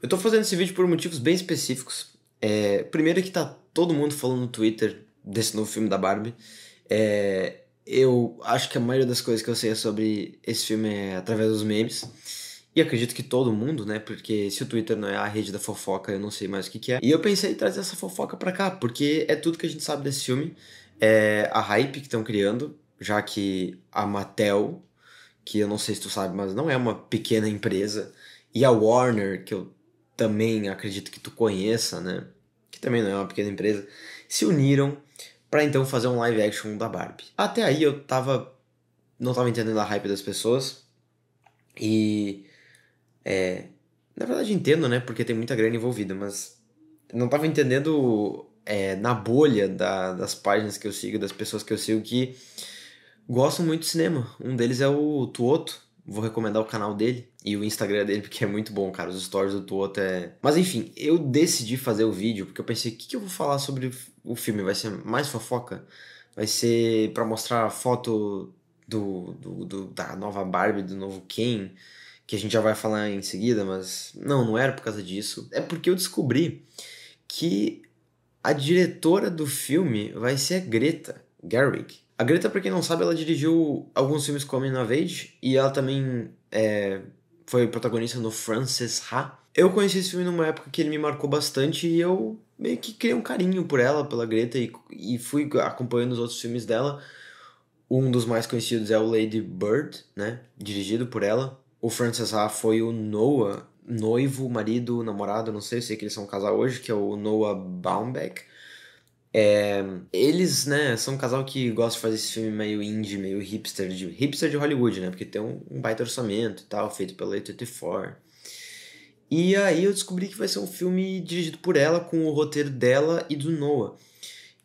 Eu tô fazendo esse vídeo por motivos bem específicos. É, primeiro que tá todo mundo falando no Twitter desse novo filme da Barbie. É, eu acho que a maioria das coisas que eu sei é sobre esse filme é através dos memes. E acredito que todo mundo, né? Porque se o Twitter não é a rede da fofoca, eu não sei mais o que, que é. E eu pensei em trazer essa fofoca pra cá, porque é tudo que a gente sabe desse filme. É a hype que estão criando, já que a Mattel, que eu não sei se tu sabe, mas não é uma pequena empresa, e a Warner, que eu também acredito que tu conheça, né? Que também não é uma pequena empresa, se uniram para então fazer um live action da Barbie. Até aí eu tava não tava entendendo a hype das pessoas e é, na verdade entendo, né? Porque tem muita grana envolvida, mas não tava entendendo é, na bolha da, das páginas que eu sigo, das pessoas que eu sigo que gostam muito de cinema. Um deles é o Tuoto, Vou recomendar o canal dele e o Instagram dele, porque é muito bom, cara. Os stories do Tuoto é. Mas enfim, eu decidi fazer o vídeo porque eu pensei: o que, que eu vou falar sobre o filme? Vai ser mais fofoca? Vai ser para mostrar a foto do, do, do, da nova Barbie, do novo Ken, que a gente já vai falar em seguida, mas não, não era por causa disso. É porque eu descobri que a diretora do filme vai ser a Greta Gerwig. A Greta, pra quem não sabe, ela dirigiu alguns filmes como In Age e ela também é, foi protagonista no Frances Ha. Eu conheci esse filme numa época que ele me marcou bastante e eu meio que criei um carinho por ela, pela Greta, e, e fui acompanhando os outros filmes dela. Um dos mais conhecidos é o Lady Bird, né? Dirigido por ela. O Frances Ha foi o Noah, noivo, marido, namorado, não sei, eu sei que eles são um casal hoje, que é o Noah Baumbach. É, eles, né, são um casal que gosta de fazer esse filme meio indie, meio hipster de, hipster de Hollywood, né? Porque tem um, um baita orçamento e tal, feito pela A24. E aí eu descobri que vai ser um filme dirigido por ela, com o roteiro dela e do Noah.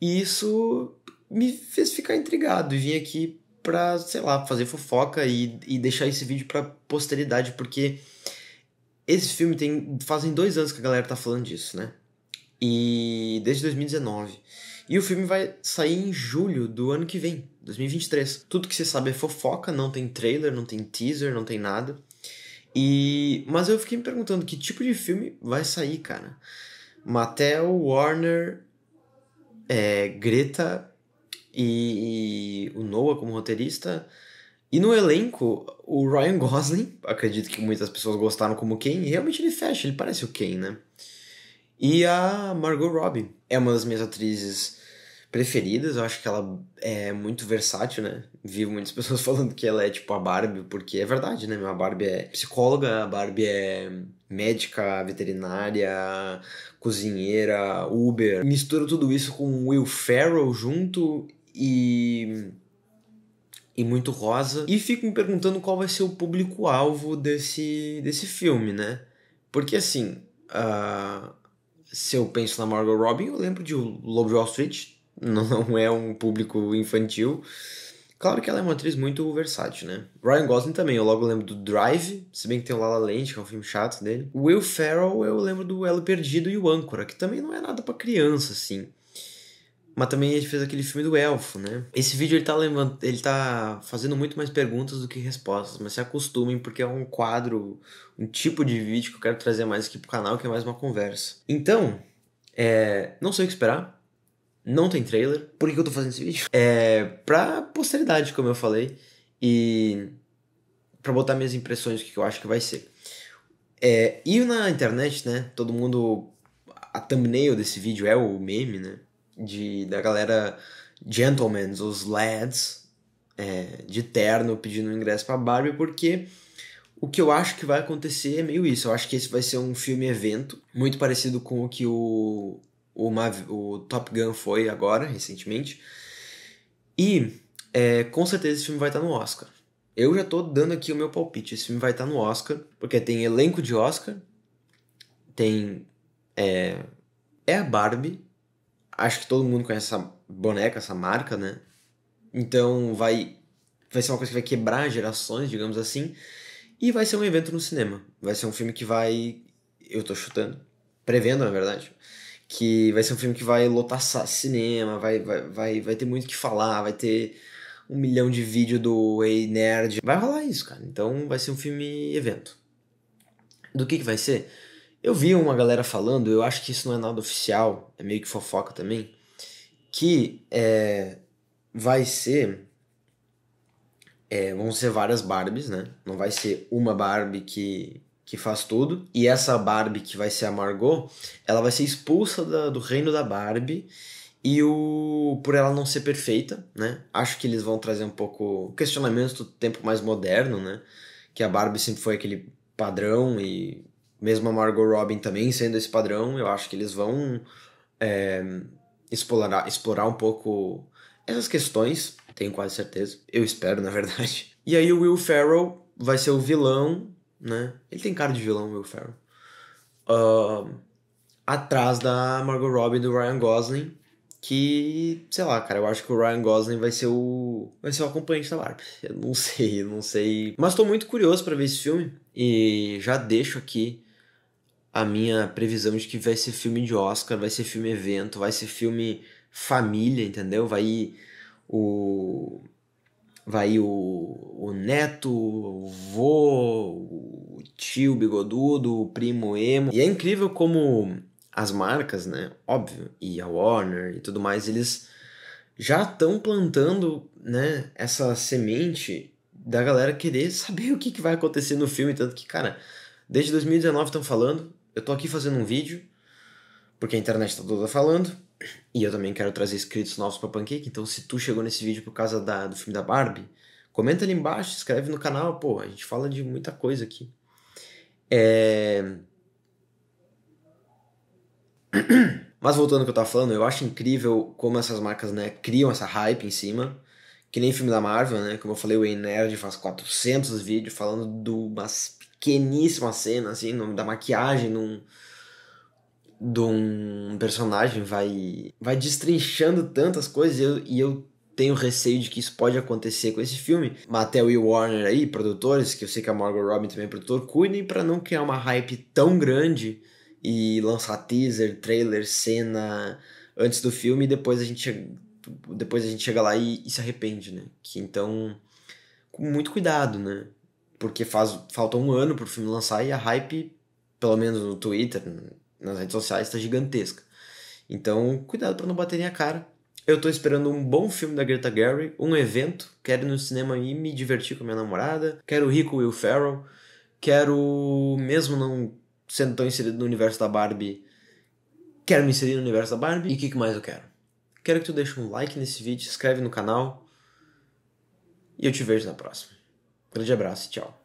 E isso me fez ficar intrigado e vim aqui pra, sei lá, fazer fofoca e, e deixar esse vídeo pra posteridade, porque esse filme tem. Fazem dois anos que a galera tá falando disso, né? E desde 2019. E o filme vai sair em julho do ano que vem, 2023. Tudo que você sabe é fofoca, não tem trailer, não tem teaser, não tem nada. E mas eu fiquei me perguntando que tipo de filme vai sair, cara. Mattel, Warner, é, Greta e, e o Noah como roteirista. E no elenco, o Ryan Gosling, acredito que muitas pessoas gostaram como Ken, realmente ele fecha, ele parece o Ken, né? E a Margot Robbie é uma das minhas atrizes preferidas, eu acho que ela é muito versátil, né? Vi muitas pessoas falando que ela é tipo a Barbie, porque é verdade, né? A Barbie é psicóloga, a Barbie é médica, veterinária, cozinheira, Uber. Mistura tudo isso com Will Ferrell junto e e muito rosa. E fico me perguntando qual vai ser o público-alvo desse, desse filme, né? Porque assim, uh, se eu penso na Margot Robbie, eu lembro de Love Lobo de Wall Street. Não é um público infantil. Claro que ela é uma atriz muito versátil, né? Ryan Gosling também, eu logo lembro do Drive, se bem que tem o Lala La Land, que é um filme chato dele. Will Ferrell, eu lembro do Elo Perdido e o Âncora, que também não é nada para criança, assim. Mas também ele fez aquele filme do Elfo, né? Esse vídeo ele tá, levant... ele tá fazendo muito mais perguntas do que respostas, mas se acostumem porque é um quadro, um tipo de vídeo que eu quero trazer mais aqui pro canal, que é mais uma conversa. Então, é... não sei o que esperar. Não tem trailer. Por que eu tô fazendo esse vídeo? É pra posteridade, como eu falei, e para botar minhas impressões do que eu acho que vai ser. É... E na internet, né? Todo mundo. A thumbnail desse vídeo é o meme, né? de, da galera gentlemen, os lads, é, de terno pedindo ingresso pra Barbie, porque o que eu acho que vai acontecer é meio isso. Eu acho que esse vai ser um filme-evento, muito parecido com o que o, o, Mav o Top Gun foi agora, recentemente. E é, com certeza esse filme vai estar tá no Oscar. Eu já tô dando aqui o meu palpite. Esse filme vai estar tá no Oscar, porque tem elenco de Oscar, tem. É, é a Barbie, acho que todo mundo conhece essa boneca, essa marca, né? Então vai, vai ser uma coisa que vai quebrar gerações, digamos assim. E vai ser um evento no cinema. Vai ser um filme que vai. Eu tô chutando. Prevendo, na verdade. Que vai ser um filme que vai lotar cinema, vai, vai, vai, vai ter muito o que falar, vai ter um milhão de vídeo do Ei Nerd. Vai rolar isso, cara. Então vai ser um filme evento. Do que, que vai ser? Eu vi uma galera falando, eu acho que isso não é nada oficial, é meio que fofoca também, que é, vai ser. É, vão ser várias Barbies, né? Não vai ser uma Barbie que, que faz tudo. E essa Barbie que vai ser a Margot, ela vai ser expulsa da, do reino da Barbie. E o por ela não ser perfeita, né? Acho que eles vão trazer um pouco questionamentos do tempo mais moderno, né? Que a Barbie sempre foi aquele padrão e mesmo a Margot Robin também sendo esse padrão, eu acho que eles vão é, explorar, explorar um pouco essas questões, tenho quase certeza. Eu espero, na verdade. E aí o Will Ferrell vai ser o vilão, né? Ele tem cara de vilão, o Will Ferrell. Uh, atrás da Margot Robbie e do Ryan Gosling, que, sei lá, cara, eu acho que o Ryan Gosling vai ser o vai ser o acompanhante da Barbie. Eu não sei, eu não sei. Mas tô muito curioso para ver esse filme e já deixo aqui a minha previsão de que vai ser filme de Oscar, vai ser filme evento, vai ser filme família, entendeu? Vai o vai o, o neto, o vô, o tio bigodudo, o primo emo. E é incrível como as marcas, né? Óbvio, e a Warner e tudo mais, eles já estão plantando, né, essa semente da galera querer saber o que, que vai acontecer no filme, tanto que, cara, desde 2019 estão falando, eu tô aqui fazendo um vídeo, porque a internet está toda falando, e eu também quero trazer inscritos novos para Pancake, então se tu chegou nesse vídeo por causa da, do filme da Barbie, comenta ali embaixo, escreve inscreve no canal, pô, a gente fala de muita coisa aqui. É... Mas voltando ao que eu tava falando, eu acho incrível como essas marcas, né, criam essa hype em cima, que nem filme da Marvel, né, como eu falei, o Ei Nerd faz 400 vídeos falando de umas pequeníssima cena, assim, no, da maquiagem, num de um personagem vai vai destrinchando tantas coisas e eu, e eu tenho receio de que isso pode acontecer com esse filme. Mas até o Will Warner aí, produtores, que eu sei que a Margot Robbie também é produtor, cuidem para não criar uma hype tão grande e lançar teaser, trailer, cena antes do filme e depois a gente depois a gente chega lá e, e se arrepende, né? Que então com muito cuidado, né? porque faz, falta um ano pro filme lançar e a hype, pelo menos no Twitter, nas redes sociais, tá gigantesca. Então, cuidado para não baterem a cara. Eu tô esperando um bom filme da Greta Gerwig, um evento, quero ir no cinema e me divertir com a minha namorada, quero rir com Will Ferrell, quero, mesmo não sendo tão inserido no universo da Barbie, quero me inserir no universo da Barbie. E o que, que mais eu quero? Quero que tu deixe um like nesse vídeo, se inscreve no canal e eu te vejo na próxima. Grande abraço tchau.